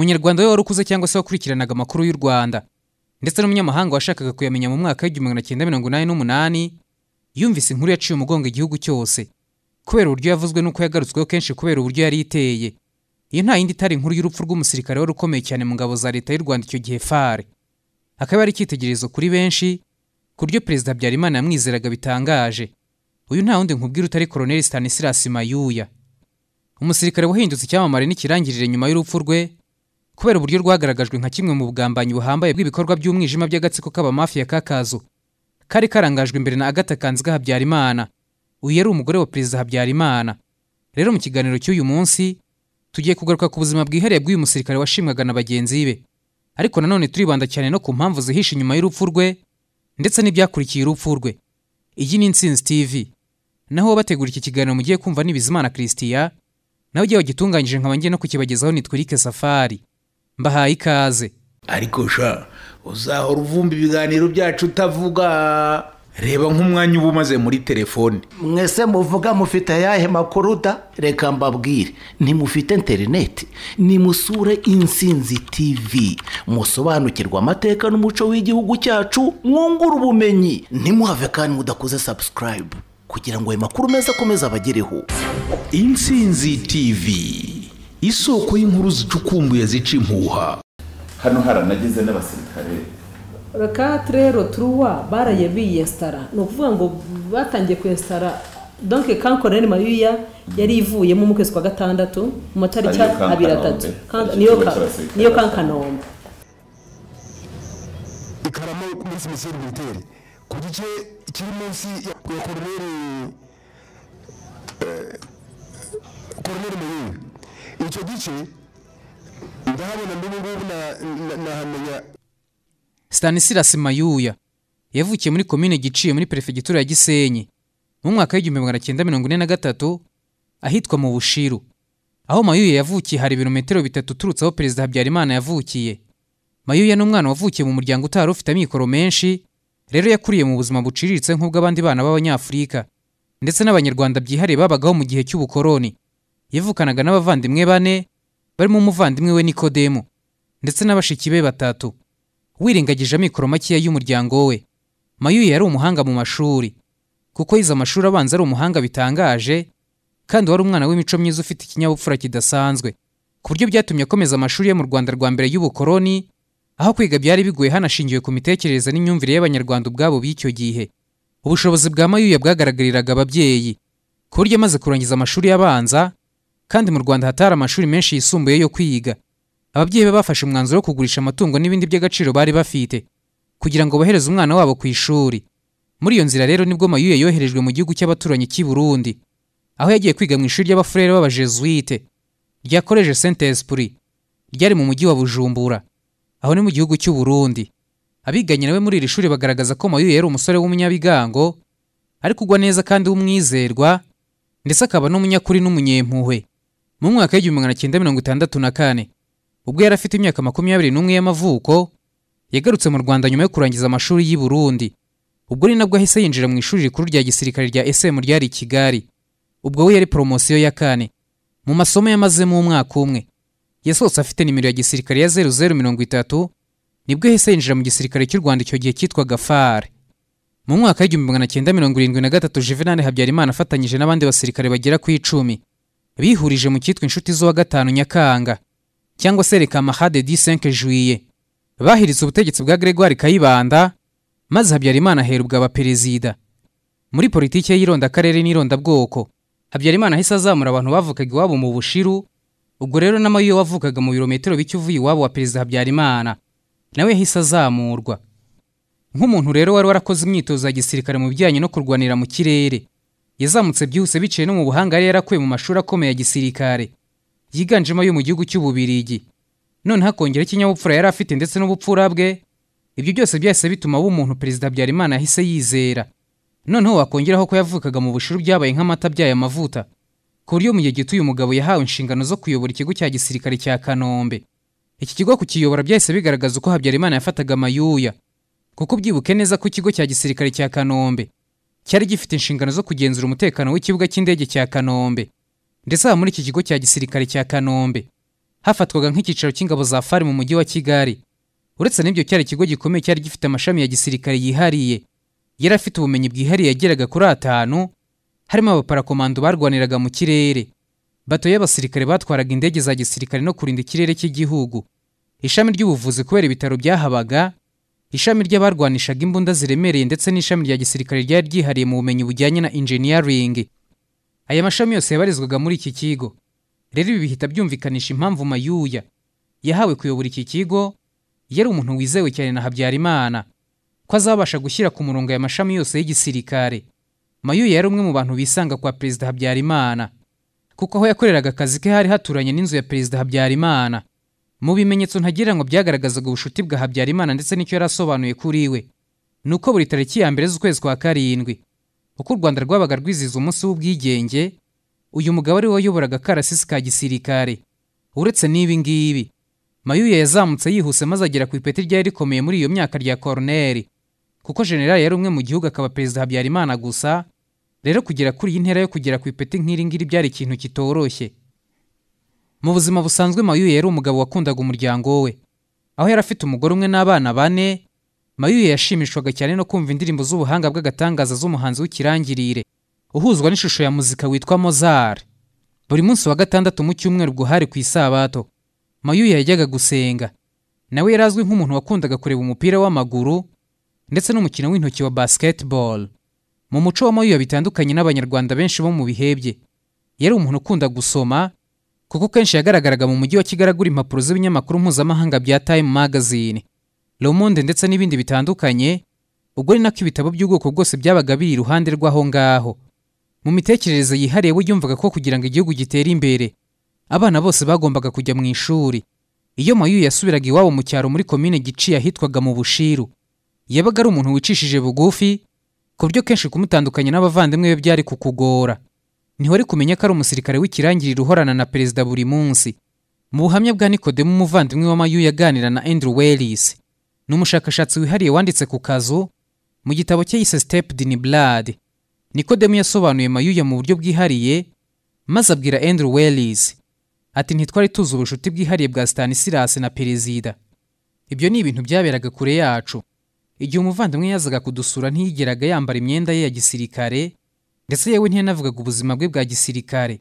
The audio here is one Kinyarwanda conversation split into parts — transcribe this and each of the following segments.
umunyarwanda we wari ukuze cyangwa se wakurikiranaga amakuru y'u rwanda ndetse n'umunyamahanga washakaga kuyamenya mu mwaka w'igihumbi magana cyenda mirongo inani n'umunani yumvise inkuru yaciye umugongo igihugu cyose kubera uburyo yavuzwe n'uko yagarutsweho kenshi kubera uburyo yari iteye iyo nta yindi itari inkuru y'urupfu rw'umusirikare wari ukomeye cyane mu ngabo za leta y'u rwanda icyo gihe fare akaba ari icyitegererezo kuri benshi ku buryo perezida habyarimana yamwizeraga bitangaje uyu nta wundi nkubwira utari koroneli stanislas mayuya umusirikare wahindutse icyamamare n'ikirangirire nyuma y'urupfu rwe kubera uburyo rwagaragajwe nka kimwe mu bugambanyi buhambaye bw'ibikorwa by'umwijima by'agatsiko ya kakazu kari karangajwe imbere na agata kanziga habyarimana uyu yari umugore wa perezida habyarimana rero mu kiganiro cy'uyu munsi tugiye kugaruka ku buzima bwihariye bw'uyu musirikare washimwaga na bagenzi be ariko nanone turibanda cyane no ku mpamvu zihishe inyuma y'urupfu rwe ndetse n'ibyakurikiye urupfu rwe iyi ni insinzi tv naho bategura iki kiganiro mugiye kumva ni bizimana christian nawe ugiye wagitunganyije nkaba ngiye no kukibagezaho ni twirike safari mbahaye ikaze ariko sha uzahora uvumba ibiganiro byacu utavuga reba nk'umwanya uba umaze muri telefone mwese muvuga mufite ayahe makuru da reka mbabwire ntimufite interineti nimusure insinzi tivi musobanukirwa amateka n'umuco w'igihugu cyacu mwungura ubumenyi ntimuhave kandi mudakoze sabusikarayibu kugira ngo ayo makuru meza akomeze abagereho insinzi tivi isoko y'inkuru zicukumbuye zica impuha hano haranageze n'abasirikare rekati rero turuwa baraye biyesitara ni ukuvuga ngo batangiye kwesitara donke kankorere mariya yari ivuyemo mu kwezi kwa gatandatu mu matariki abiri atatu niyo kankanombe ikaramo ku minsi misiri militeri ku gice kiri munsi ya koroneri koroneri eh, mayinga icyo gice ndahabona n'ubu ngubu nahamenya Stanislas Mayuya yavukiye muri komine giciye muri perefegitura ya Gisenyi mu mwaka w'igihumbi magana cyenda mirongo ine na gatatu ahitwa mu Bushiru aho Mayuya yavukiye hari ibirometero bitatu uturutse aho Perezida Habyarimana yavukiye Mayuya ni umwana wavukiye mu muryango utari ufite amikoro menshi rero yakuriye mu buzima buciriritse nk'ubw'abandi bana b'Abanyafurika ndetse n'Abanyarwanda byihariye babagaho mu gihe cy'ubukoroni yavukanaga n'abavandimwe bane barimo umuvandimwe we nikodemu ndetse n'abashiki be batatu wirengagije amikoro makeya y'umuryango we mayuye yari umuhanga mu mashuri kuko yize amashuri abanza ari umuhanga bitangaje kandi wari umwana w'imico myiza ufite ikinyabupfura kidasanzwe ku buryo byatumye akomeza amashuri ye mu rwanda rwa mbere y'ubukoroni aho kwiga byari biguye hanashingiwe ku mitekerereze n'imyumvire y'abanyarwanda ubwabo b'icyo gihe ubushobozi bwa mayuya bwagaragariraga ababyeyi ku buryo amaze kurangiza amashuri abanza kandi mu rwanda hatari amashuri menshi yisumbuye yo kwiga ababyeyi be bafashe umwanzuro wo kugurisha amatungo n'ibindi by'agaciro bari bafite kugira ngo bohereze umwana wabo ku ishuri muri iyo nzira rero nibwo mayuye yoherejwe mu gihugu cy'abaturanyi cy'i burundi aho yagiye kwiga mu ishuri ry'abafurere b'abajesuite rya koleje saint esprit ryari mu mujyi wa bujumbura aho ni mu gihugu cy'u burundi abiganye nawe muri iri shuri bagaragaza ko mayuye yari umusore w'umunyabigango ari kugwa neza kandi w'umwizerwa ndetse akaba n'umunyakuri n'umunyempuhwe mu mwaka w'igihumbi magana cyenda mirongo itandatu na kane ubwo yari afite imyaka makumyabiri n'umwe y'amavuko yagarutse mu rwanda nyuma yo kurangiza amashuri y'i burundi ubwo ni nabwo ahise yinjira mu ishuri rikuru rya gisirikare rya sm ryari i kigali ubwo we yari poromosiyo ya kane mu masomo yamazemo umwaka umwe yasohotse afite nimero ya gisirikare ya zeru zeru mirongo itatu nibwo yahise yinjira mu gisirikare cy'u rwanda icyo gihe cyitwaga fare mu mwaka w'igihumbi magana cyenda mirongo irindwi na gatatu juvenali habyarimana afatanyije n'abandi basirikare bagera ku icumi bihurije mu cyitwa inshuti z'uwa gatanu nyakanga cyangwa se reka mahade di senke juiye bahiritse ubutegetsi bwa gregoire kayibanda maze habyarimana aherubwa aba perezida muri politiki y'irondakarere n'irondabwoko habyarimana ahise azamura abantu bavukaga iwabo mu bushiru ubwo rero n'amayo wavukaga mu birometero bike uvuye iwabo wa perezida habyarimana nawe yahise azamurwa nk'umuntu rero wari warakoze imyitozo ya gisirikare mu bijyanye no kurwanira mu kirere yazamutse byihuse biciye no mu buhanga yari yarakuye mu mashuri akomeye ya gisirikare yiganjemo ayo mu gihugu cy'ububirigi none hakongera ikinyabupfura yari afite ndetse n'ubupfura bwe ibyo byose byahise bituma aba umuntu perezida habyarimana yahise yizera noneho wakongeraho ko yavukaga mu bushuru byabaye nk'amata byaye amavuta ku buryo mu gihe gito uyu mugabo yahawe inshingano zo kuyobora ikigo cya gisirikare cya kanombe iki kigo kukiyobora byahise bigaragaza uko habyarimana yafataga amayuya kuko byibuke neza ko ikigo cya gisirikare cya kanombe cyari gifite inshingano zo kugenzura umutekano w'ikibuga cy'indege cya kanombe ndetse aha muri iki kigo cya gisirikare cya kanombe hafatwaga nk'icyicaro cy'ingabo za fari mu mujyi wa kigali uretse n'ibyo cyari ikigo gikomeye cyari gifite amashami ya gisirikare yihariye yari afite ubumenyi bwihariye yageraga kuri atanu harimo abaparakomando barwaniraga mu kirere bato y'abasirikare batwaraga indege za gisirikare no kurinda ikirere cy'igihugu ishami ry'ubuvuzi kubera ibitaro byahabaga ishami ry'abarwanishaga imbunda ziremereye ndetse n'ishami rya gisirikare ryari ryihariye mu bumenyi bujyanye na engineering aya mashami yose yabarizwaga muri iki kigo rero ibi bihita byumvikanisha impamvu mayuya yahawe kuyobora iki kigo yari umuntu wizewe cyane na habyarimana ko azabasha gushyira ku murongo aya mashami yose y'igisirikare mayuya yari umwe mu bantu bisanga kwa perezida habyarimana kuko aho yakoreraga akazi ke hari haturanye n'inzu ya perezida habyarimana mu bimenyetso ntagira ngo byagaragazaga ubucuti bwa habyarimana ndetse n'icyo yari asobanuye kuri we ni uko buri tariki ya mbere z'ukwezi kwa karindwi uko u rwanda rwabaga rwizihiza umunsi w'ubwigenge uyu mugabo ari wayoboraga akarasisi ka gisirikare uretse n'ibi ngibi mayuya yazamutse yihuse maze agera ku ipeti ryari rikomeye muri iyo myaka rya koroneri kuko generali yari umwe mu gihugu akaba perezida habyarimana gusa rero kugera kuri iyi ntera yo kugera ku ipeti nk'iri ngiri byari ikintu kitoroshye mu buzima busanzwe mayu yari umugabo wakundaga umuryango we aho yari afite umugore umwe n'abana bane Mayuye yashimishwaga cyane no kumva indirimbo z'ubuhanga bw'agatangaza z'umuhanzi w'ikirangirire uhuzwa n'ishusho ya muzika witwa mozari buri munsi wa gatandatu mu cyumweru guhari ku isabato Mayuye yajyaga gusenga nawe yari azwi nk'umuntu wakundaga kureba umupira w'amaguru ndetse n'umukino w'intoki wa basketball mu muco wa mayu bitandukanye n'abanyarwanda benshi bo mu bihebye yari umuntu ukunda gusoma kuko kenshi yagaragaraga mu mujyi wa kigali agura impapuro z'ibinyamakuru mpuzamahanga bya time magazine romonde ndetse n'ibindi bitandukanye ubwo ni nako ibitabo by'ubwoko bwose byabaga biri iruhande rw'aho ngaho mu mitekerereze yihariye we yumvaga ko kugira ngo igihugu gitere imbere abana bose bagombaga kujya mu ishuri iyo mayu yasubiraga iwabo mu cyaro muri komine giciye ahitwaga mu bushiru yabaga ari umuntu wicishije bugufi ku buryo kenshi kumutandukanya n'abavandimwe be byari kukugora ntihore kumenya ko ari umusirikare w'ikirangirire uhorana na perezida buri munsi mu buhamya bwa nikodemu umuvandimwe wa w'amayu yaganira na andrew wellis ni umushakashatsi wihariye wanditse ku kazu mu gitabo cye yise steped in blood nikodemu yasobanuye mayuya mu buryo bwihariye maze abwira andrew wellis ati ntitwari tuzi ubushuti bwihariye bwa stanisirasi na perezida ibyo ni ibintu byaberaga kure yacu igihe umuvandimwe yazaga kudusura ntiyigeraga yambara imyenda ye ya gisirikare ndetse yewe ntiyanavugaga ubuzima bwe bwa gisirikare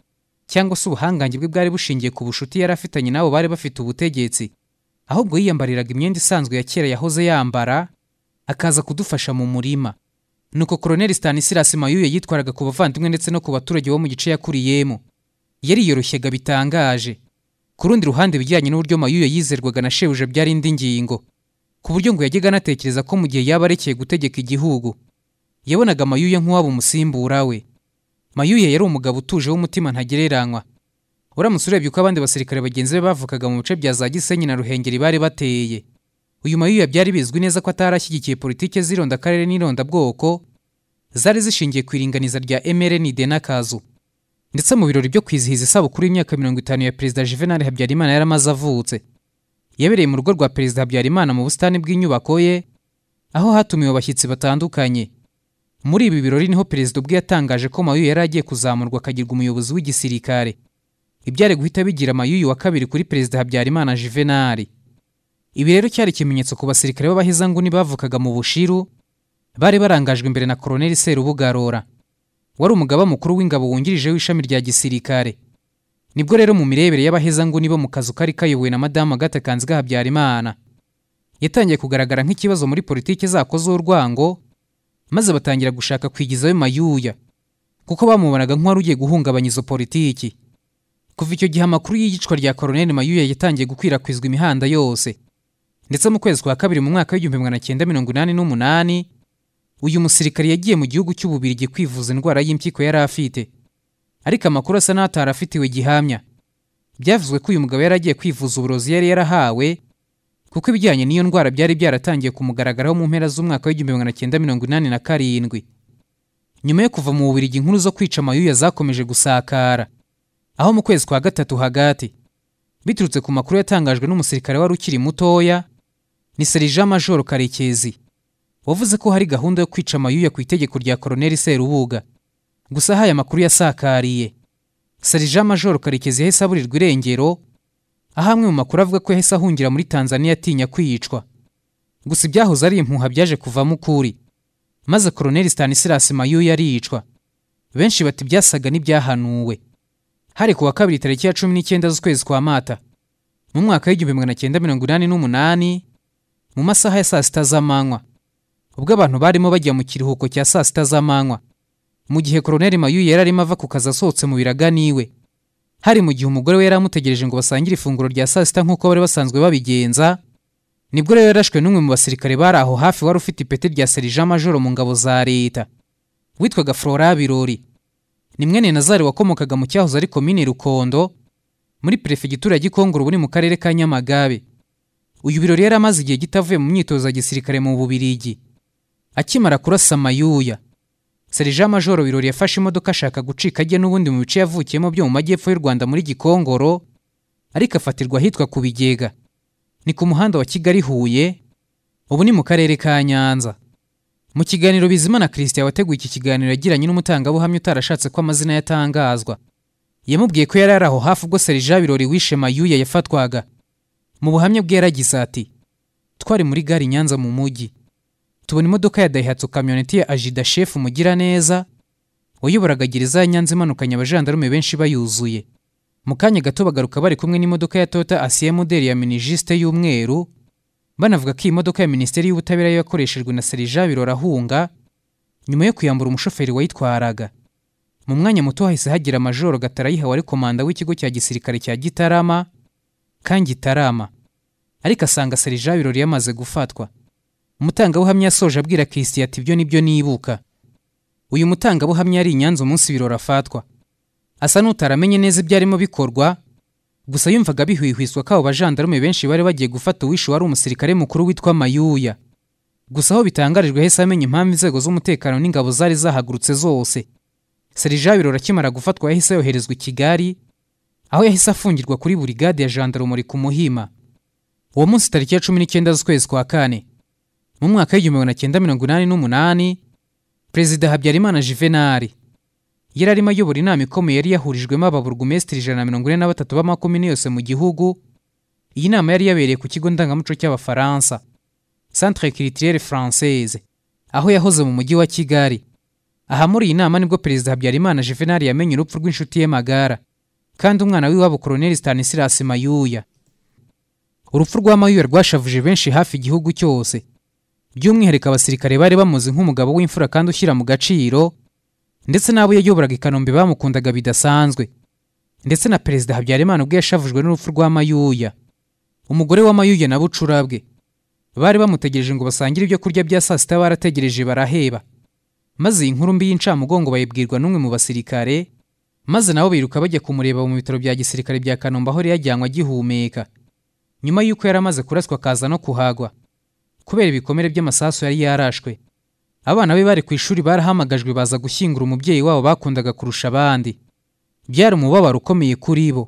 cyangwa se ubuhangange bwe bwari bushingiye ku bushuti yari afitanye n'abo bari bafite ubutegetsi ahubwo yiyambariraga imyenda isanzwe ya kera yahoze yambara akaza kudufasha mu murima nuko koroneli Stanislas Mayuye yitwaraga ku bavandimwe ndetse no ku baturage bo mu gice yakuriyemo yariyoroshyaga bitangaje ku rundi ruhande bijyanye n'uburyo Mayuye yizerwaga na shebuja byari indi ngingo ku buryo ngo yajyaga anatekereza ko mu gihe yaba arekeye gutegeka igihugu yabonaga mayuye nk'uwaba umusimbura we mayuye yari umugabo utuje w'umutima ntagereranywa uramutse urebye uko abandi basirikare bagenzi be bavukaga mu bice bya za gisenyi na ruhengeri bari bateye uyu mayuya byari bizwi neza ko atarashyigikiye politiki politike z'ironda akarere n'irondabwoko zari zishingiye ku iringaniza rya emerenide n'akazu ndetse mu birori byo kwizihiza isabukuru y'imyaka mirongo itanu ya perezida juvenal habyarimana yari amaze avutse yabereye mu rugo rwa perezida habyarimana mu busitani bw'inyubako ye aho hatumiwe abashyitsi batandukanye muri ibi birori niho perezida ubwe yatangaje ko mayuyu yari agiye kuzamurwa akagirwa umuyobozi w'igisirikare Ibyare guhita bigira mayuyu wa kabiri kuri perezida habyarimana juvenali ibi rero cyari ikimenyetso ku basirikare b'abahezanguni bavukaga mu bushiru bari barangajwe imbere na koroneli serubugarora wari umugaba mukuru w'ingabo wungirije w'ishami rya gisirikare nibwo rero mu mirebere y'abahezanguni bo mu kazu kari kayobowe na madamu agathe habyarimana yatangiye kugaragara nk'ikibazo muri politiki zako z'urwango maze batangira gushaka kwigizayo mayuya kuko bamubonaga nk'uwari ugiye guhungabanya izo politiki kuva icyo gihe amakuru y'iyicwa rya koroneli mayuya yatangiye gukwirakwizwa imihanda yose ndetse mu kwezi kwa kabiri mu mwaka w'igihumbi magana cyenda mirongo inani n'umunani uyu musirikare yagiye mu gihugu cy'ububirigi kwivuza indwara y'impyiko yari afite ariko amakuru asa n'aho gihamya byavuzwe ko uyu mugabo yari agiye kwivuza uburozi yari yarahawe kuko ibijyanye n'iyo ndwara byari byaratangiye kumugaragaraho mu mpera z'umwaka w'igihumbi magana cyenda mirongo inani na karindwi nyuma yo kuva mu bubirigi inkuru zo kwica amayuya zakomeje gusakara aho mu kwezi kwa gatatu hagati biturutse ku makuru yatangajwe n'umusirikare wari ukiri mutoya ni serija majoro karekezi wavuze ko hari gahunda yo kwica amayuya ku itegeko rya koroneli serubuga gusa aho aya makuru yasakariye serija majoro karekezi yahise aburirwa irengero aho amwe mu makuru avuga ko yahise ahungira muri tanzania atinya kwiyicwa gusa ibyahoze ari impuha byaje kuvamo ukuri maze koroneli stanisilasi mayuya ariyicwa benshi bati byasaga n'ibyahanuwe hari ku wa kabiri tariki ya cumi n'icyenda z'ukwezi kwa mata mu mwaka w'igihumbi magana cyenda mirongo inani n'umunani mu masaha ya saa sita z'amanywa ubwo abantu barimo bajya mu kiruhuko cya saa sita z'amanywa mu gihe koroneli mayuya yari arimo ava ku kazi asohotse mu biraga niwe hari mu gihe umugore we yari amutegereje ngo basangire ifunguro rya saa sita nk'uko bari basanzwe babigenza nibwo rero yarashwe n'umwe mu basirikare bari aho hafi wari ufite ipeti rya serija majoro mu ngabo za leta witwaga flora birori ni mwene nazari wakomokaga mu cyahoze ari komini rukondo muri perefegitura ya gikongoro buri mu karere ka nyamagabe uyu birori yari amaze igihe gito avuye mu myitozo ya gisirikare mu bubirigi akimara kurasa Mayuya serija majoro birori yafashe imodoka ashaka gucika ajye n'ubundi mu bice yavukiyemo byo mu majyepfo y'u rwanda muri gikongoro ariko afatirwa ahitwa ku bigega ni ku muhanda wa kigali huye ubu ni mu karere ka nyanza mu kiganiro bizima na christian wateguye iki kiganiro yagiranye n'umutangabuhamya utarashatse ko amazina yatangazwa yamubwiye ko yari ari aho hafi ubwo serija birori wishe mayuya yafatwaga mu buhamya bwe yaragize ati twari muri gare nyanza mu mujyi tubona imodoka ya dayihatsu kamyoneti ya ajida shefu mugiraneza wayoboraga gereza ya nyanza imanukanye abajandarume benshi bayuzuye mu kanya gato bagaruka bari kumwe n'imodoka ya tota asiye modeli ya minijisite y'umweru banavuga ko iyi modoka ya minisiteri y'ubutabera yakoreshejwe na serija birorahunga nyuma yo kuyambura umushoferi wayitwaraga mu mwanya muto hahise hagira majoro gatarayiha wari komanda w'ikigo cya gisirikare cya gitarama gitarama ariko asanga serija birori yamaze gufatwa umutangabuhamya yasoje abwira kisiti ati ibyo nibyo nibuka uyu mutangabuhamya yari inyanza umunsi birori afatwa asa n'utaramenye neza ibyarimo bikorwa gusa yumvaga bihwihwiswa ko abo bajandarume benshi bari bagiye gufata uwishe wari umusirikare mukuru witwa mayuya gusa aho bitangarijwe hese amenya impamvu inzego z'umutekano n'ingabo zari zahagurutse zose serija birori akimara gufatwa yahise yoherezwa i kigali aho yahise afungirwa kuri burigade ya jandarumuri ku muhima uwo munsi tariki ya cumi n'icyenda z'ukwezi kwa kane mu mwaka w'igihumbi magana cyenda mirongo inani n'umunani perezida habyarimana juvenali yari arimo ayobora inama ikomeye yari yahurijwemo ababurugumesitiri ijana na mirongo ine na batatu b'amakomini yose mu gihugu iyi nama yari yabereye ku kigo ndangamuco cy'abafaransa centre culturelle française aho yahoze mu mujyi wa kigali aha muri iyi nama nibwo perezida habyarimana juvenali yamenye urupfu rw'inshuti ye magara kandi umwana w'iwabo koloneli stanislas mayuya urupfu rwa mayuya rwashavuje benshi hafi igihugu cyose by'umwihariko abasirikare bari bamuzi nk'umugabo w'imfura kandi ushyira mu gaciro ndetse n'abo yayoboraga ikanombe bamukundaga bidasanzwe ndetse na perezida habyarimana ubwo yashavujwe n'urupfu rwa mayuya umugore wa mayuya na bucurabwe bari bamutegereje ngo basangire ibyo kurya bya saa sita barategereje baraheba maze iyi nkuru mbi y'incamugongo bayibwirwa n'umwe mu basirikare maze nabo biruka bajya kumureba mu bitaro bya gisirikare bya kanombe aho yari yajyanywe agihumeka nyuma y'uko yari amaze kuraswa akaza no kuhagwa kubera ibikomere by'amasasu yari yarashwe abana be bari ku ishuri barahamagajwe baza gushyingura umubyeyi wabo bakundaga kurusha abandi byari umubabaro ukomeye kuri bo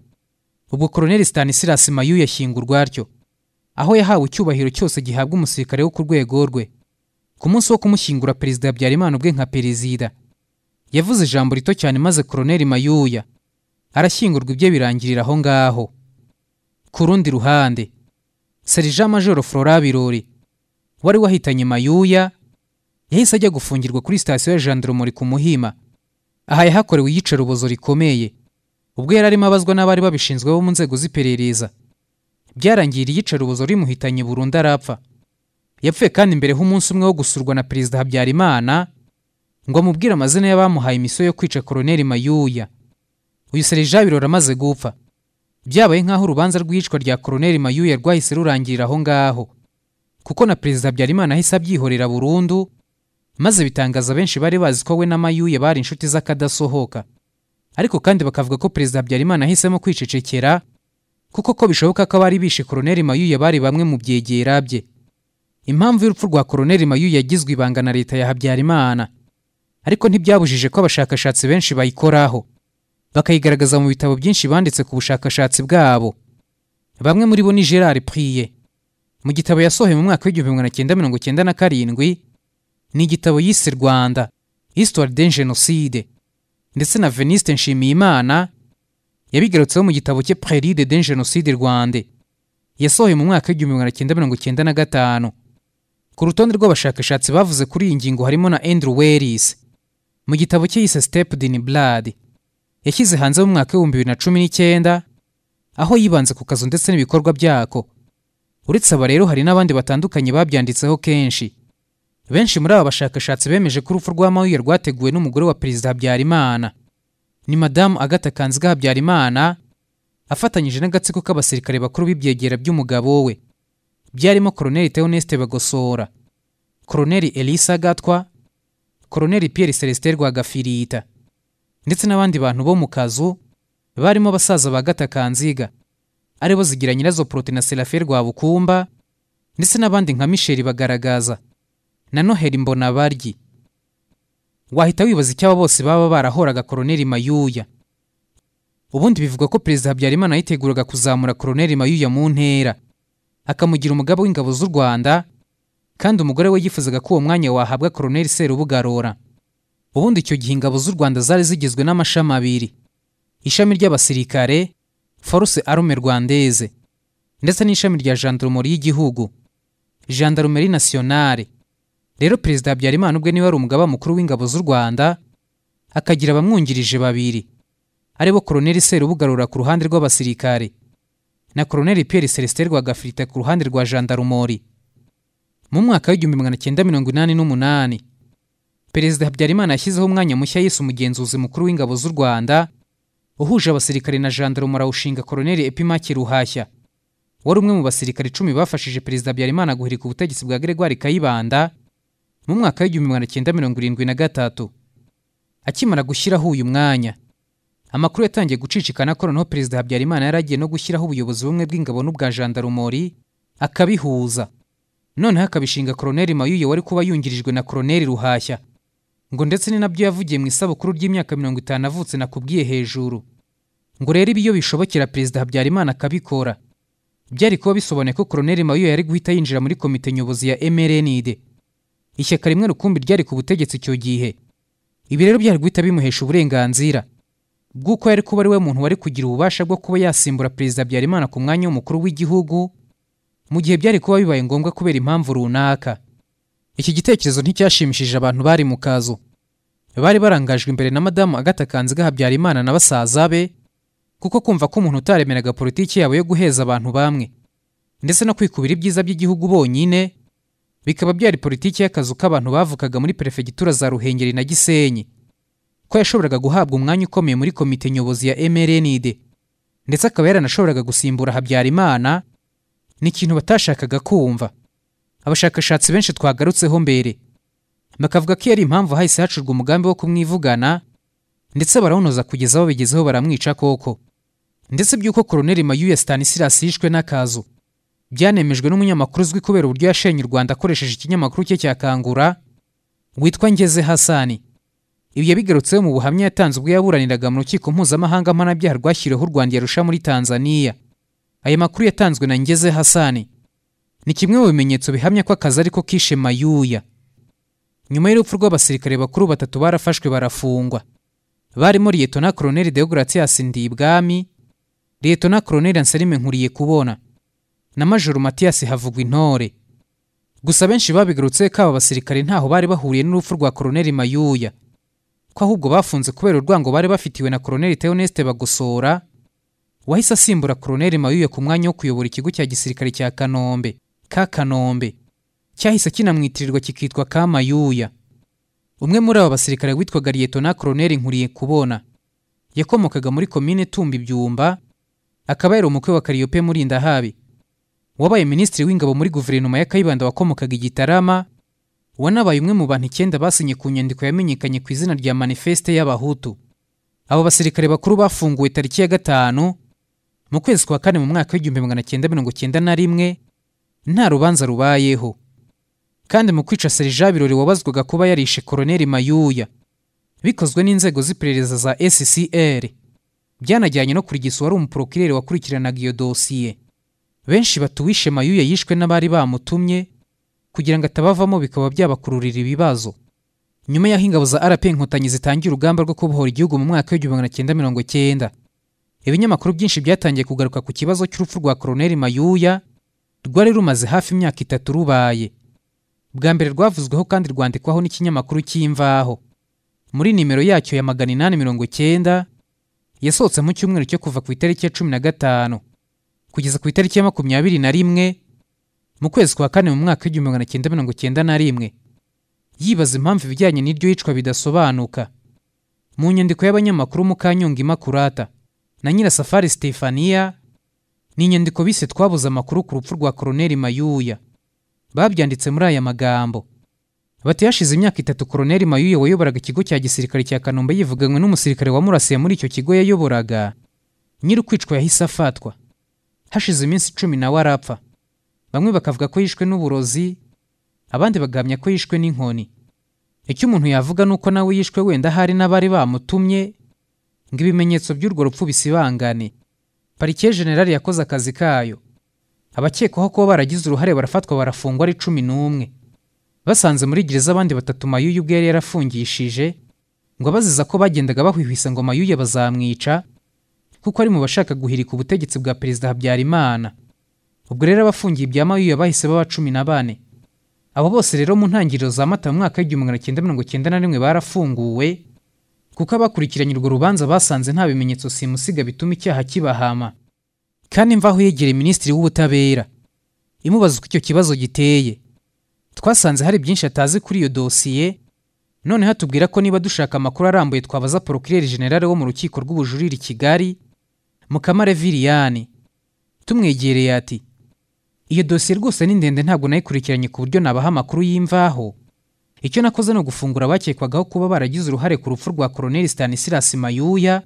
ubwo koroneli Stanislas Mayu yashyingurwa atyo aho yahawe icyubahiro cyose gihabwa umusirikare wo ku rwego rwe ku munsi wo kumushyingura perezida habyarimana ubwe nka perezida yavuze ijambo rito cyane maze koroneli mayuya arashyingurwa ibye birangirira aho ngaho ku rundi ruhande serija majoro flora birori wari wahitanye mayuya yahise ajya gufungirwa kuri sitasiyo ya jandarumori ku muhima aha yahakorewe iyicarubozo rikomeye ubwo yari arimo abazwa n'abari babishinzweho mu nzego z'iperereza byarangira iyicarubozo rimuhitanye burundu arapfa yapfuye kandi imbere h'umunsi umwe wo gusurwa na perezida habyarimana ngo amubwire amazina y'abamuhaye imisiyo yo kwica koroneri mayuya uyu serija birori amaze gupfa byabaye nk'aho urubanza rw'iyicwa rya koroneri mayuya rwahise rurangira aho ngaho kuko na perezida habyarimana ahise abyihorera burundu maze bitangaza benshi bari bazi ko we na mayuye bari inshuti z'akadasohoka ariko kandi bakavuga ko perezida habyarimana ahisemo kwicecekera kuko ko bishoboka ko bari bishe koroneri mayuye bari bamwe mu byegera bye impamvu y'urupfu rwa koroneri mayuye yagizwe ibanga na leta ya habyarimana ariko ntibyabujije ko abashakashatsi benshi bayikoraho bakayigaragaza mu bitabo byinshi banditse ku bushakashatsi bwabo bamwe muri bo ni gerard priye mu gitabo yasohoye mu mwaka w'igihumbi magana cyenda mirongo cyenda na karindwi ni igitabo yise rwanda histoire de jenoside ndetse na veniste nshimiyimana yabigarutseho mu gitabo cye prelide de jenoside rwanda yasohoye mu mwaka w'igihumbi magana cyenda mirongo cyenda na gatanu ku rutonde rw'abashakashatsi bavuze kuri iyi ngingo harimo na andrew wellis mu gitabo cye yise step in blood yashyize hanze mu mwaka w'ibihumbi bibiri na cumi n'icyenda aho yibanze ku kazu ndetse n'ibikorwa byako uretse aba rero hari n'abandi batandukanye babyanditseho kenshi benshi muri aba bashakashatsi bemeje ko urupfu rwa mawuye rwateguwe n'umugore wa perezida habyarimana ni madamu agatha kanziga habyarimana afatanyije n'agatsiko k'abasirikare bakuru b'ibyegera by'umugabo we byarimo koroneli teoneste bagosora koroneli elisa gatwa koroneli pierre celestin rwagafirita ndetse n'abandi bantu bo mu kazu barimo basaza ba gata kanziga aribo zigira nyirazo porotine na serafe rwabukumba ndetse n'abandi nka misheri bagaragaza na noheli mbona wahita wibaza icyo aba bose baba barahoraga koroneri mayuya ubundi bivugwa ko perezida habyarimana yiteguraga kuzamura koroneri mayuya mu ntera akamugira umugabo w'ingabo z'u rwanda kandi umugore we yifuzaga ko uwo mwanya wahabwa koroneri serubugarora ubundi icyo gihe ingabo z'u rwanda zari zigizwe n'amashami abiri ishami ry'abasirikare foruse arume rwandeze ndetse n'ishami rya jandarumori y'igihugu jandarumeri nasiyonari rero perezida habyarimana ubwe niwe wari umugaba mukuru w'ingabo z'u rwanda akagira abamwungirije babiri aribo koroneli serubugarura ku ruhande rw'abasirikare na koroneli Pierre celestin rwagafirita ku ruhande rwa jandarumori mu mwaka w'igihumbi magana cyenda mirongo inani n'umunani perezida habyarimana yashyizeho umwanya mushya yise umugenzuzi mukuru w'ingabo z'u rwanda wahuje abasirikare na gendarme arawushinga koroneri epimake ruhashya wari umwe mu basirikare icumi bafashije perezida habyarimana guhirika ubutegetsi bwa gregoire kayibanda mu mwaka w'igihumbi magana cyenda mirongo irindwi na gatatu akimara gushyiraho uyu mwanya amakuru yatangiye gucicikana ko noneho perezida habyarimana yari agiye no gushyiraho ubuyobozi bumwe bw'ingabo n'ubwa jandarumori akabihuza noneho akabishinga koroneri mayuye wari kuba yungirijwe na koroneri ruhashya ngo ndetse ni nabyo yavugiye mu isabukuru ry'imyaka mirongo itanu avutse nakubwiye hejuru ngo rero ibiyo bishobokera perezida habyarimana akabikora byari kuba bisobanuye ko koroneli mayo yari guhita yinjira muri komite nyobozi ya mrnd ishyaka rimwe rukumbi ryari ku butegetsi icyo gihe ibi rero byari guhita bimuhesha uburenganzira bw'uko yari kuba ari we muntu wari kugira ububasha bwo kuba yasimbura perezida habyarimana ku mwanya w'umukuru w'igihugu mu gihe byari kuba bibaye ngombwa kubera impamvu runaka iki gitekerezo nticyashimishije abantu bari mu kazu bari barangajwe imbere na madamu agatakanziga habyarimana na basaza be kuko kumva ko umuntu utaremeraga politiki yabo yo guheza abantu bamwe ndetse no kwikubira ibyiza by'igihugu bonyine bikaba byari politiki y'akazu k'abantu bavukaga muri perefegitura za ruhengeri na gisenyi ko yashoboraga guhabwa umwanya ukomeye muri komite nyobozi ya mrnd ndetse akaba yaranashoboraga gusimbura habyarimana ni ikintu batashakaga kumva abashakashatsi benshi twagarutseho mbere bakavuga ko yari impamvu hahise hacurwa umugambi wo kumwivugana ndetse barawunoza kugeza aho bigezeho baramwica koko ndetse by'uko koroneri mayuya Stanislas yishwe n'akazu byanemejwe n'umunyamakuru uzwi kubera uburyo yashenye u Rwanda akoresheje ikinyamakuru cye cya Kangura witwa Ngeze Hasani ibi yabigarutse mu buhamya yatanze ubwo yaburaniraga mu rukiko mpuzamahanga mpanabyaha rwashyiriweho u Rwanda yarusha muri Tanzania aya makuru yatanzwe na Ngeze Hasani ni kimwe mu bimenyetso bihamya ko akazi ariko kishe Mayuya nyuma y'urupfu rw'abasirikare bakuru batatu barafashwe barafungwa barimo liyetona koroneri deogratias ndibwami leta koroneri Anselme nkuriye kubona na majoro matiyasi havugwa intore gusa benshi babigarutse aba basirikare ntaho bari bahuriye n'urupfu rwa koroneri mayuya ko ahubwo bafunze kubera urwango bari bafitiwe na koroneri teoneste bagosora wahise asimbura koroneri mayuya ku mwanya wo kuyobora ikigo cya gisirikare cya kanombe ka kanombe cyahise kinamwitirirwa kikitwa ka mayuya umwe muri abo basirikare witwaga na koroneri nkuriye kubona yakomokaga muri komine tumba ibyumba akaba yari umukwe wa kariyope muri ndahabi wabaye minisitiri w'ingabo muri guverinoma ya kayibanda wakomokaga igitarama wanabaye umwe mu bantu icyenda basinye ku nyandiko yamenyekanye ku izina rya manifeste y'abahutu abo basirikare bakuru bafunguwe tariki ya gatanu mu kwezi kwa kane mu mwaka w'igihumbi magana cyenda mirongo cyenda na rimwe nta rubanza rubayeho kandi mu kwica serija birori wabazwaga kuba yarishe koroneri mayuya bikozwe n'inzego z'iperereza za scr byanajyanye no kurigisa wari umuporokirere wakurikiranaga iyo dosiye benshi batuwishe mayuye yishwe n'abari bamutumye kugira ngo atabavamo bikaba byabakururira ibibazo nyuma y'aho ingabo za rp inkotanyi zitangiye urugamba rwo kubohora igihugu mu mwaka w'igihumbi magana cyenda mirongo cyenda ibinyamakuru byinshi byatangiye kugaruka ku kibazo cy'urupfu rwa koroneri mayuya rwari rumaze hafi imyaka itatu rubaye bwa mbere rwavuzweho kandi rwandikwaho n'ikinyamakuru cy'imvaho muri nimero yacyo ya magana inani mirongo cyenda yasohotse mu cyumweru cyo kuva ku itariki ya cumi na gatanu kugeza ku itariki ya makumyabiri na rimwe mu kwezi kwa kane mu mwaka w'igihumbi magana cyenda mirongo cyenda na rimwe yibaza impamvu ibijyanye n'iryo yicwa bidasobanuka mu nyandiko y'abanyamakuru mukanyunga imakurata na nyirasafari Stefania ni inyandiko bise twabuze amakuru ku rupfu rwa koroneri mayuya babyanditse muri aya magambo bati hashize imyaka itatu koroneri mayuye wayoboraga ikigo cya gisirikare cya kanombe yivuganywe n'umusirikare wamurasiye muri icyo kigo yayoboraga nyiri ukwicwa yahise afatwa hashize iminsi cumi nawe arapfa bamwe bakavuga ko yishwe n'uburozi abandi bagahamya ko yishwe n'inkoni icyo umuntu yavuga ni uko nawe yishwe wenda hari n'abari bamutumye ngo ibimenyetso by'urwo rupfu bisibangane parike generali yakoze akazi kayo abakekwaho kuba baragize uruhare barafatwa barafungwa ari cumi n'umwe basanze muri gereza abandi batatu mayuya ubwo yari yarafungishije ngo abaziza ko bagendaga bahwihwisa ngo mayuya bazamwica kuko ari mu bashaka guhirika ubutegetsi bwa perezida habyarimana ubwo rero abafungiye ibya mayuya bahise baba cumi na bane abo bose rero mu ntangiriro za mata mu mwaka w'igihumbi magana cyenda mirongo cyenda na rimwe barafunguwe kuko abakurikiranye urwo rubanza basanze nta bimenyetso simusiga bituma icyaha kibahama kandi mvaho yegereye minisitiri w'ubutabera imubaza uko icyo kibazo giteye twasanze hari byinshi atazi kuri iyo dosiye noneho atubwira ko niba dushaka amakuru arambuye twabaza porokirere generale wo mu rukiko rw'ubujurire i kigali mukamare viriyani tumwegereye ati iyo dosiye rwose ni ndende ntabwo nayikurikiranye ku buryo nabaha amakuru y'imvaho icyo nakoze ni ugufungura abakekwagaho kuba baragize uruhare ku rupfu rwa koroneli Stanislas Mayuya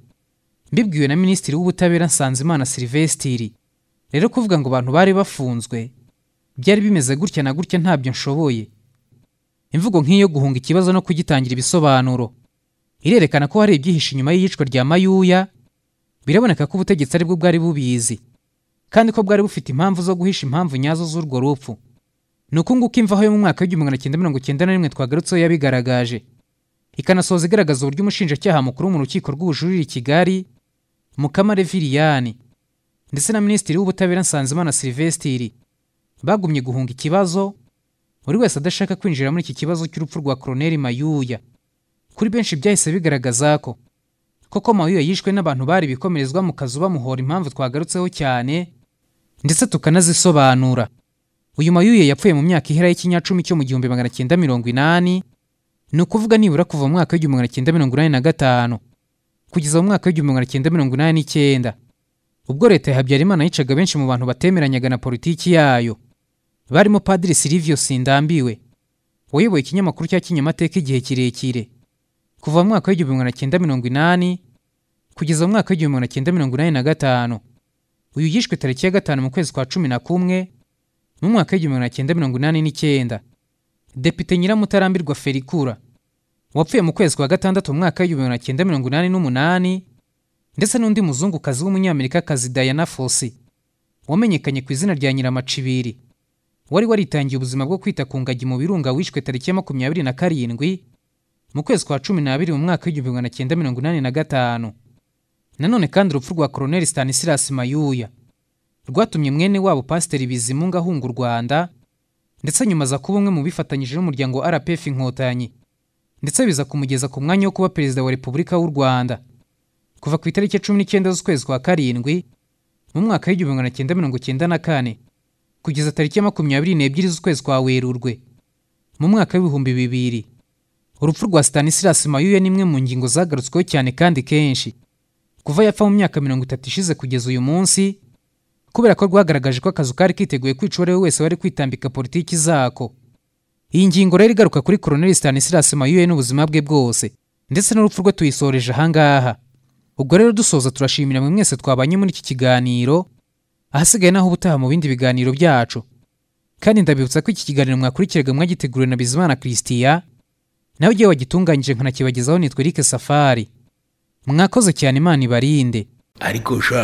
mbibwiwe na minisitiri w'ubutabera nsanzimana silvestiri rero kuvuga ngo abantu bari bafunzwe byari bimeze gutya na gutya ntabyo nshoboye imvugo nk'iyo guhunga ikibazo no kugitangira ibisobanuro irerekana ko hari ibyihishe inyuma y'iyicwa rya mayuya biraboneka ko ubutegetsi ari bwo bwari bubizi kandi ko bwari bufite impamvu zo guhisha impamvu nyazo z'urwo rupfu ni uku nguko imvaho yo mu mwaka w'igihumbi magana cyenda mirongo cyenda na rimwe twagarutseho yabigaragaje ikanasoza igaragaza uburyo umushinjacyaha mukuru mu rukiko rw'ubujurire i kigali mukamare viriyani ndetse na minisitiri w'ubutabera nsanzimana silivesitiri bagumye guhunga ikibazo buri wese adashaka kwinjira muri iki kibazo cy'urupfu rwa koroneri mayuya kuri benshi byahise bigaragaza ko koko mayuya yishwe n'abantu bari ibikomerezwa mu kazu bamuhora impamvu twagarutseho cyane ndetse tukanazisobanura uyu mayuya yapfuye mu myaka ihera y'ikinyacumi cyo mu gihumbi magana cyenda mirongo inani ni ukuvuga nibura kuva mu mwaka w'igihumbi magana cyenda mirongo inani na gatanu kugeza mu mwaka w'igihumbi magana cyenda mirongo inani n'icyenda ubwo leta ya habyarimana yicaga benshi mu bantu batemeranyaga na politiki yayo barimo padiri Silivio Sindambiwe wayoboye ikinyamakuru cya kinyamateka igihe kirekire kuva mu mwaka w'igihumbi magana cyenda mirongo inani kugeza mu mwaka w'igihumbi magana cyenda mirongo inani na gatanu uyu yishwe tariki ya gatanu mu kwezi kwa cumi na kumwe mu mwaka w'igihumbi magana cyenda mirongo inani n'icyenda depite nyiramutarambirwa ferikura wapfuye mu kwezi kwa gatandatu mu mwaka w'igihumbi magana cyenda mirongo inani n'umunani ndetse n'undi muzungukazi w'umunyamerikakazi dayana fosi wamenyekanye ku izina rya nyiramacibiri wari waritangiye ubuzima bwo kwita ku ngagi mu birunga wishwe tariki ya makumyabiri na karindwi mu kwezi kwa cumi n'abiri mu mwaka w'igihumbi magana cyenda mirongo inani na gatanu nanone kandi urupfu rwa koroneli stanislas mayuya rwatumye mwene wabo pasiteri bizimunga ahunga u rwanda ndetse nyuma aza kuba umwe mu bifatanyije n'umuryango rpf inkotanyi ndetse biza kumugeza ku mwanya wo kuba perezida wa repubulika w’u rwanda kuva ku itariki cumi n'icyenda z'ukwezi kwa karindwi mu mwaka w'igihumbi magana cyenda mirongo cyenda na kane kugeza tariki ya makumyabiri n'ebyiri z'ukwezi kwa werurwe mu mwaka w'ibihumbi bibiri urupfu rwa Stanislas mayuya ni imwe mu ngingo zagarutsweho cyane kandi kenshi kuva yapfa mu myaka mirongo itatu ishize kugeza uyu munsi kubera ko rwagaragaje ko akazu kari kiteguye kwica uwo wese wari kwitambika politiki zako iyi ngingo rero igaruka kuri koroneli Stanislas mayuya n'ubuzima bwe bwose ndetse n'urupfu rwe tuyisoreje ahangaha ubwo rero dusoza turashimira mwe mwese twabanye muri iki kiganiro ahasigaye naho ubutaha mu bindi biganiro byacu kandi ndabibutsa ko iki kiganiro mwakurikiraga mwagiteguriwe na bizimana christian nawe ugiye wagitunganyije nkanakibagezaho nitwa eric safari mwakoze cyane imana ibarinde ariko sha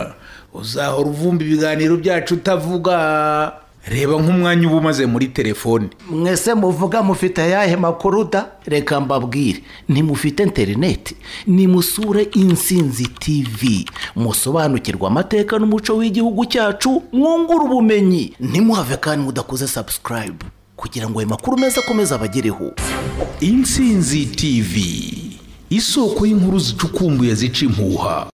uzahora uvumba ibiganiro byacu utavuga reba nk'umwanya uba umaze muri telefone mwese muvuga mufite ayahe makuru da reka mbabwire ntimufite interineti nimusure insinzi tivi musobanukirwa amateka n'umuco w'igihugu cyacu mwungura ubumenyi ntimuhave kandi mudakuze sabusikarayibu kugira ngo ayo makuru meza akomeze abagereho insinzi tivi isoko y'inkuru zicukumbuye zica impuha